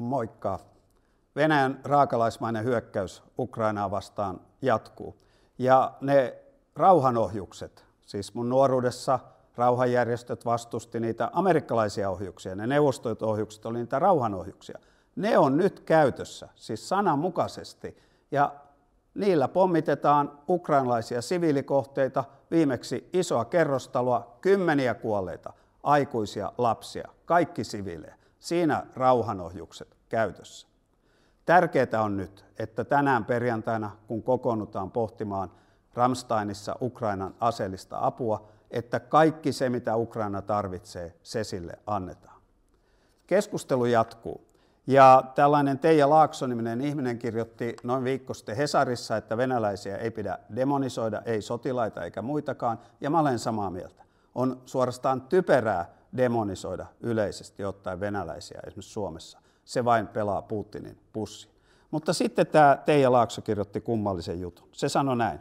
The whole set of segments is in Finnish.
Moikka! Venäjän raakalaismainen hyökkäys Ukrainaa vastaan jatkuu. Ja ne rauhanohjukset, siis mun nuoruudessa rauhanjärjestöt vastusti niitä amerikkalaisia ohjuksia, ne neuvostoit ohjukset oli niitä rauhanohjuksia. Ne on nyt käytössä, siis sananmukaisesti. Ja niillä pommitetaan ukrainalaisia siviilikohteita, viimeksi isoa kerrostaloa, kymmeniä kuolleita, aikuisia, lapsia, kaikki siviilejä. Siinä rauhanohjukset käytössä. Tärkeää on nyt, että tänään perjantaina, kun kokoonnutaan pohtimaan Ramsteinissa Ukrainan aseellista apua, että kaikki se, mitä Ukraina tarvitsee, se sille annetaan. Keskustelu jatkuu. Ja tällainen Teija Laakso-niminen ihminen kirjoitti noin viikko sitten Hesarissa, että venäläisiä ei pidä demonisoida, ei sotilaita eikä muitakaan, ja mä olen samaa mieltä. On suorastaan typerää demonisoida yleisesti ottaen venäläisiä esimerkiksi Suomessa. Se vain pelaa Putinin pussi. Mutta sitten tämä Teija Laakso kirjoitti kummallisen jutun. Se sanoi näin,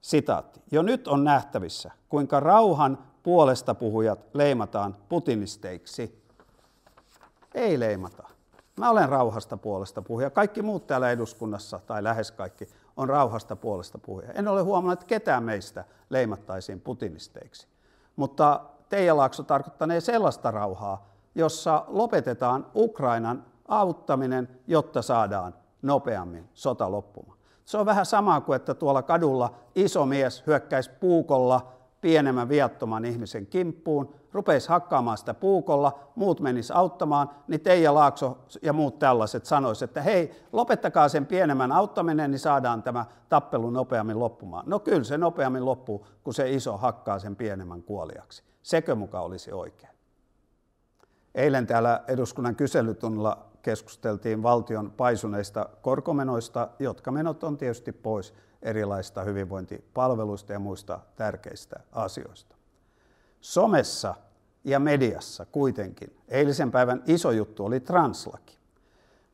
sitaatti, jo nyt on nähtävissä, kuinka rauhan puolesta puhujat leimataan putinisteiksi. Ei leimata. Mä olen rauhasta puolesta puhuja. Kaikki muut täällä eduskunnassa, tai lähes kaikki, on rauhasta puolesta puhuja. En ole huomannut, että ketään meistä leimattaisiin putinisteiksi. Mutta Teijalakso tarkoittanee sellaista rauhaa, jossa lopetetaan Ukrainan auttaminen, jotta saadaan nopeammin sota loppumaan. Se on vähän sama kuin, että tuolla kadulla iso mies hyökkäisi puukolla pienemmän viattoman ihmisen kimppuun, rupeisi hakkaamaan sitä puukolla, muut menis auttamaan, niin Teija Laakso ja muut tällaiset sanois, että hei, lopettakaa sen pienemmän auttaminen, niin saadaan tämä tappelu nopeammin loppumaan. No kyllä se nopeammin loppuu, kun se iso hakkaa sen pienemmän kuoliaksi. Sekö muka olisi oikein? Eilen täällä eduskunnan kyselytunnilla keskusteltiin valtion paisuneista korkomenoista, jotka menot on tietysti pois erilaista hyvinvointipalveluista ja muista tärkeistä asioista. Somessa ja mediassa kuitenkin eilisen päivän iso juttu oli translaki.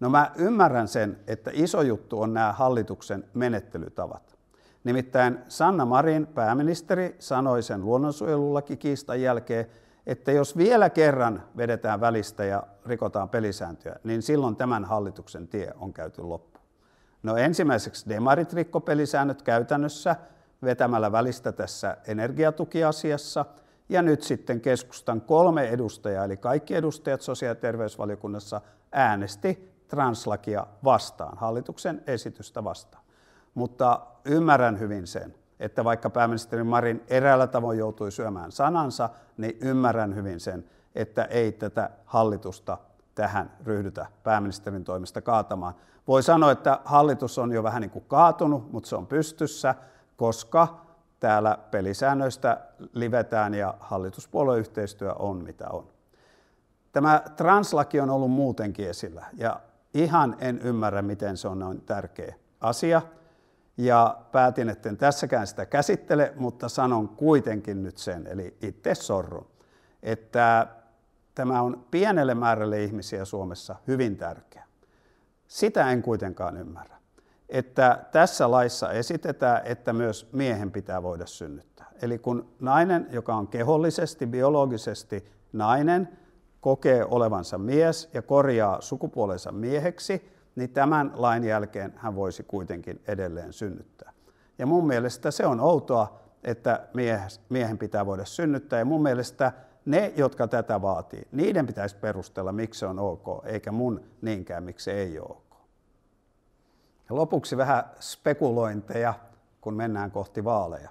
No mä ymmärrän sen, että iso juttu on nämä hallituksen menettelytavat. Nimittäin Sanna Marin pääministeri sanoi sen kiistan jälkeen, että jos vielä kerran vedetään välistä ja rikotaan pelisääntöjä, niin silloin tämän hallituksen tie on käyty loppu. No ensimmäiseksi demarit rikko pelisäännöt käytännössä vetämällä välistä tässä energiatukiasiassa. Ja nyt sitten keskustan kolme edustajaa, eli kaikki edustajat sosiaali- ja terveysvaliokunnassa äänesti translakia vastaan, hallituksen esitystä vastaan. Mutta ymmärrän hyvin sen, että vaikka pääministeri Marin eräällä tavoin joutui syömään sanansa, niin ymmärrän hyvin sen, että ei tätä hallitusta tähän ryhdytä pääministerin toimesta kaatamaan. Voi sanoa, että hallitus on jo vähän niin kuin kaatunut, mutta se on pystyssä, koska täällä pelisäännöistä livetään ja hallituspuolueyhteistyö on mitä on. Tämä translaki on ollut muutenkin esillä ja ihan en ymmärrä, miten se on noin tärkeä asia ja päätin, että en tässäkään sitä käsittele, mutta sanon kuitenkin nyt sen, eli itse sorrun, että tämä on pienelle määrälle ihmisiä Suomessa hyvin tärkeä. Sitä en kuitenkaan ymmärrä, että tässä laissa esitetään, että myös miehen pitää voida synnyttää. Eli kun nainen, joka on kehollisesti, biologisesti nainen, kokee olevansa mies ja korjaa sukupuolensa mieheksi, niin tämän lain jälkeen hän voisi kuitenkin edelleen synnyttää. Ja mun mielestä se on outoa, että miehen pitää voida synnyttää. Ja mun mielestä ne, jotka tätä vaatii, niiden pitäisi perustella, miksi se on ok, eikä mun niinkään, miksi se ei ole ok. Ja lopuksi vähän spekulointeja, kun mennään kohti vaaleja.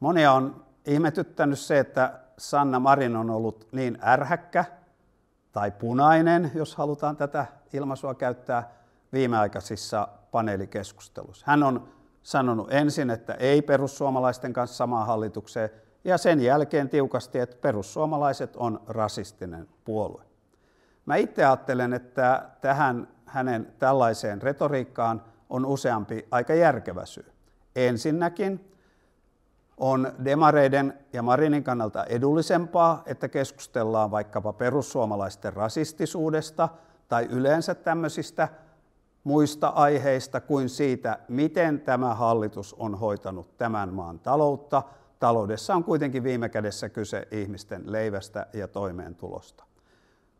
Monia on ihmetyttänyt se, että Sanna Marin on ollut niin ärhäkkä – tai punainen, jos halutaan tätä ilmaisua käyttää viimeaikaisissa paneelikeskusteluissa. Hän on sanonut ensin, että ei perussuomalaisten kanssa samaan hallitukseen, ja sen jälkeen tiukasti, että perussuomalaiset on rasistinen puolue. Mä itse ajattelen, että tähän hänen tällaiseen retoriikkaan on useampi aika järkevä syy. Ensinnäkin on demareiden ja Marinin kannalta edullisempaa, että keskustellaan vaikkapa perussuomalaisten rasistisuudesta tai yleensä tämmöisistä muista aiheista kuin siitä, miten tämä hallitus on hoitanut tämän maan taloutta. Taloudessa on kuitenkin viime kädessä kyse ihmisten leivästä ja toimeentulosta.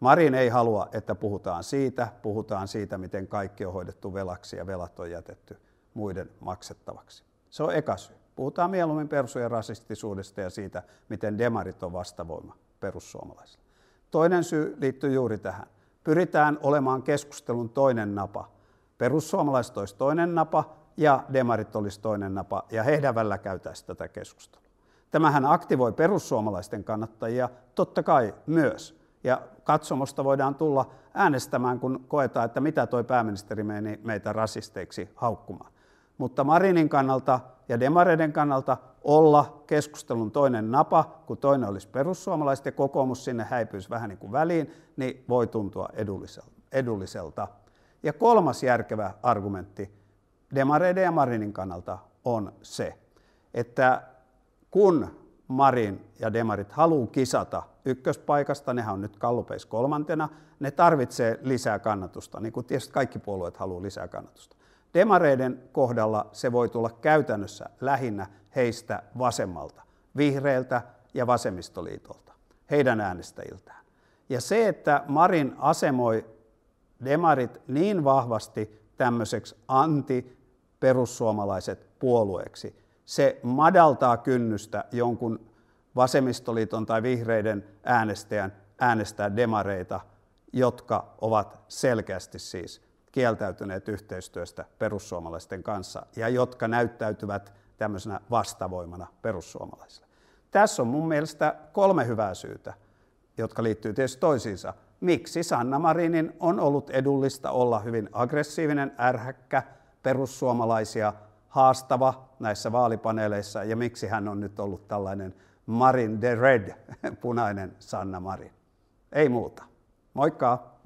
Marin ei halua, että puhutaan siitä, puhutaan siitä, miten kaikki on hoidettu velaksi ja velat on jätetty muiden maksettavaksi. Se on eka syy. Puhutaan mieluummin persujen rasistisuudesta ja siitä, miten demarit on vastavoima perussuomalaisille. Toinen syy liittyy juuri tähän. Pyritään olemaan keskustelun toinen napa. Perussuomalaiset olisi toinen napa ja demarit olisi toinen napa ja heidän välillä käytäisiin tätä keskustelua. Tämähän aktivoi perussuomalaisten kannattajia totta kai myös. Ja katsomosta voidaan tulla äänestämään, kun koetaan, että mitä toi pääministeri meni meitä rasisteiksi haukkumaan. Mutta Marinin kannalta ja demareiden kannalta olla keskustelun toinen napa, kun toinen olisi perussuomalaiset ja kokoomus sinne häipyisi vähän niin kuin väliin, niin voi tuntua edulliselta. Ja kolmas järkevä argumentti demareiden ja Marinin kannalta on se, että kun Marin ja demarit haluaa kisata ykköspaikasta, nehän on nyt kallupeis kolmantena, ne tarvitsee lisää kannatusta, niin kuin tietysti kaikki puolueet haluaa lisää kannatusta. Demareiden kohdalla se voi tulla käytännössä lähinnä heistä vasemmalta, vihreiltä ja vasemmistoliitolta, heidän äänestäjiltään. Ja se, että Marin asemoi demarit niin vahvasti tämmöiseksi anti-perussuomalaiset puolueeksi, se madaltaa kynnystä jonkun vasemmistoliiton tai vihreiden äänestäjän äänestää demareita, jotka ovat selkeästi siis kieltäytyneet yhteistyöstä perussuomalaisten kanssa ja jotka näyttäytyvät tämmöisenä vastavoimana perussuomalaisille. Tässä on mun mielestä kolme hyvää syytä, jotka liittyy tietysti toisiinsa. Miksi Sanna Marinin on ollut edullista olla hyvin aggressiivinen, ärhäkkä, perussuomalaisia haastava näissä vaalipaneeleissa ja miksi hän on nyt ollut tällainen Marin the Red, punainen Sanna Marin. Ei muuta. Moikka!